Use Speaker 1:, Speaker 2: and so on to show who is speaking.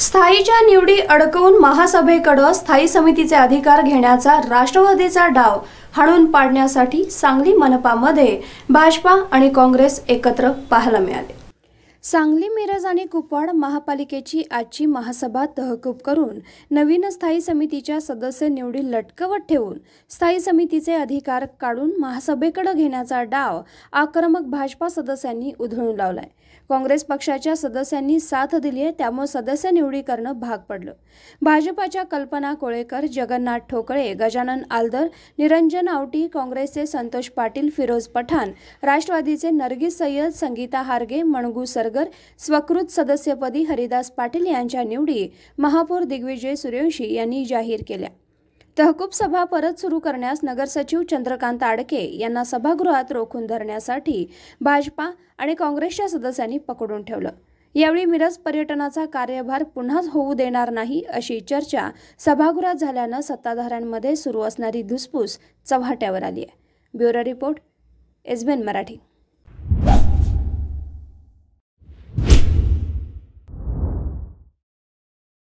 Speaker 1: स्थायीच्या निवडी अडकवून महासभेकडं स्थायी समितीचे अधिकार घेण्याचा राष्ट्रवादीचा डाव हाणून पाडण्यासाठी सांगली मनपामध्ये भाजपा आणि काँग्रेस एकत्र पाहायला मिळाले सांगली मिरज आणि कुपवाड महापालिकेची आजची महासभा तहकूब करून नवीन स्थायी समितीच्या सदस्य निवडी लटकवत ठेवून स्थायी समितीचे अधिकार काढून महासभेकडे घेण्याचा डाव आक्रमक भाजपा सदस्यांनी उधळून लावलाय काँग्रेस पक्षाच्या सदस्यांनी साथ दिली आहे त्यामुळे सदस्य निवडी करणं भाग पडलं भाजपाच्या कल्पना कोळेकर जगन्नाथ ठोकळे गजानन आलदर निरंजन आवटी काँग्रेसचे संतोष पाटील फिरोज पठाण राष्ट्रवादीचे नरगिस सय्यद संगीता हारगे मणगू सर्ग स्वकृत सदस्यपदी हरिदास पाटील यांच्या निवडी महापौर दिग्विजय सूर्यवंशी यांनी जाहीर केल्या तहकूब सभा परत सुरू करण्यास नगरसचिव चंद्रकांत आडके यांना सभागृहात रोखून धरण्यासाठी भाजपा आणि काँग्रेसच्या सदस्यांनी पकडून ठेवलं यावेळी मिरज पर्यटनाचा कार्यभार पुन्हा होऊ देणार नाही अशी चर्चा सभागृहात झाल्यानं सत्ताधाऱ्यांमध्ये सुरू असणारी धुसफूस चव्हाट्यावर आली आहे ब्युरो रिपोर्ट एसबीएन मराठी